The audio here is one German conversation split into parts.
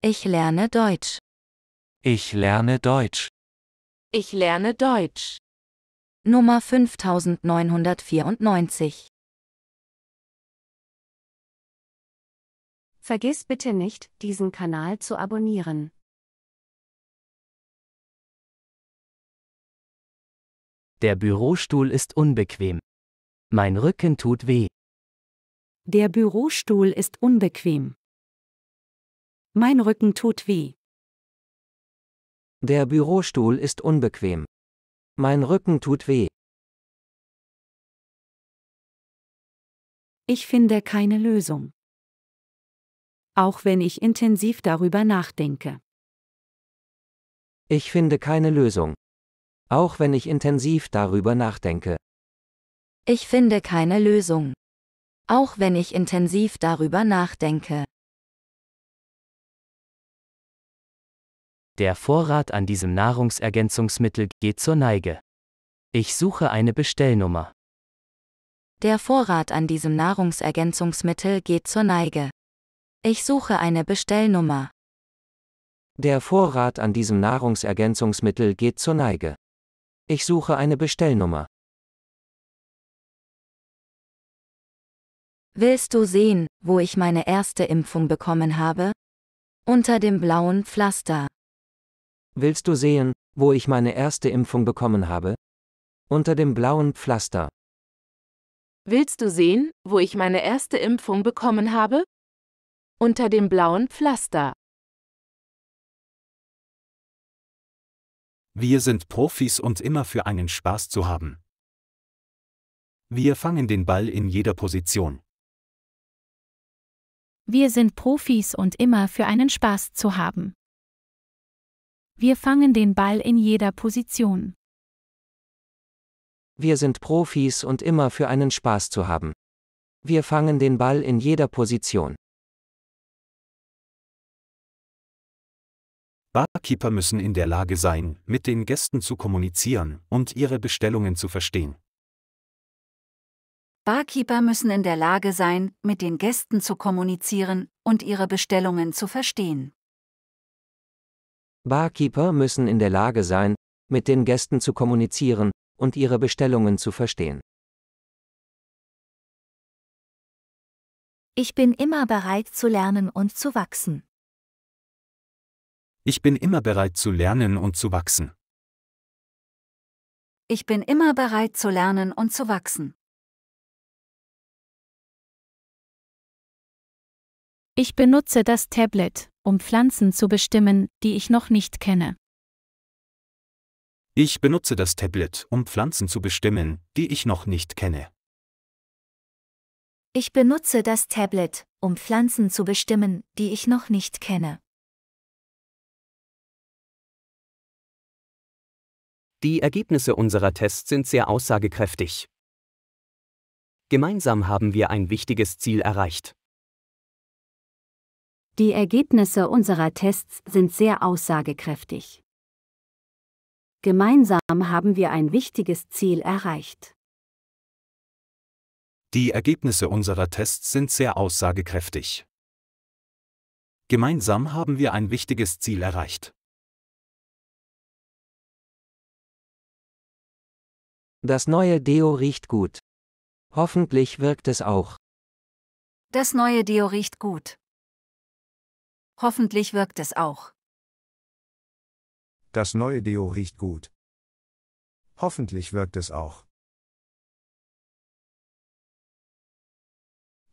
Ich lerne Deutsch. Ich lerne Deutsch. Ich lerne Deutsch. Nummer 5994. Vergiss bitte nicht, diesen Kanal zu abonnieren. Der Bürostuhl ist unbequem. Mein Rücken tut weh. Der Bürostuhl ist unbequem. Mein Rücken tut weh. Der Bürostuhl ist unbequem. Mein Rücken tut weh. Ich finde keine Lösung. Auch wenn ich intensiv darüber nachdenke. Ich finde keine Lösung. Auch wenn ich intensiv darüber nachdenke. Ich finde keine Lösung. Auch wenn ich intensiv darüber nachdenke. Der Vorrat an diesem Nahrungsergänzungsmittel geht zur Neige. Ich suche eine Bestellnummer. Der Vorrat an diesem Nahrungsergänzungsmittel geht zur Neige. Ich suche eine Bestellnummer. Der Vorrat an diesem Nahrungsergänzungsmittel geht zur Neige. Ich suche eine Bestellnummer. Willst du sehen, wo ich meine erste Impfung bekommen habe? Unter dem blauen Pflaster. Willst du sehen, wo ich meine erste Impfung bekommen habe? Unter dem blauen Pflaster. Willst du sehen, wo ich meine erste Impfung bekommen habe? Unter dem blauen Pflaster. Wir sind Profis und immer für einen Spaß zu haben. Wir fangen den Ball in jeder Position. Wir sind Profis und immer für einen Spaß zu haben. Wir fangen den Ball in jeder Position. Wir sind Profis und immer für einen Spaß zu haben. Wir fangen den Ball in jeder Position. Barkeeper müssen in der Lage sein, mit den Gästen zu kommunizieren und ihre Bestellungen zu verstehen. Barkeeper müssen in der Lage sein, mit den Gästen zu kommunizieren und ihre Bestellungen zu verstehen. Barkeeper müssen in der Lage sein, mit den Gästen zu kommunizieren und ihre Bestellungen zu verstehen. Ich bin immer bereit zu lernen und zu wachsen. Ich bin immer bereit zu lernen und zu wachsen. Ich bin immer bereit zu lernen und zu wachsen. Ich benutze das Tablet um Pflanzen zu bestimmen, die ich noch nicht kenne. Ich benutze das Tablet, um Pflanzen zu bestimmen, die ich noch nicht kenne. Ich benutze das Tablet, um Pflanzen zu bestimmen, die ich noch nicht kenne. Die Ergebnisse unserer Tests sind sehr aussagekräftig. Gemeinsam haben wir ein wichtiges Ziel erreicht. Die Ergebnisse unserer Tests sind sehr aussagekräftig. Gemeinsam haben wir ein wichtiges Ziel erreicht. Die Ergebnisse unserer Tests sind sehr aussagekräftig. Gemeinsam haben wir ein wichtiges Ziel erreicht. Das neue Deo riecht gut. Hoffentlich wirkt es auch. Das neue Deo riecht gut. Hoffentlich wirkt es auch. Das neue Deo riecht gut. Hoffentlich wirkt es auch.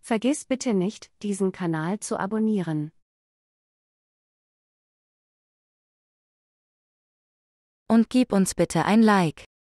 Vergiss bitte nicht, diesen Kanal zu abonnieren. Und gib uns bitte ein Like.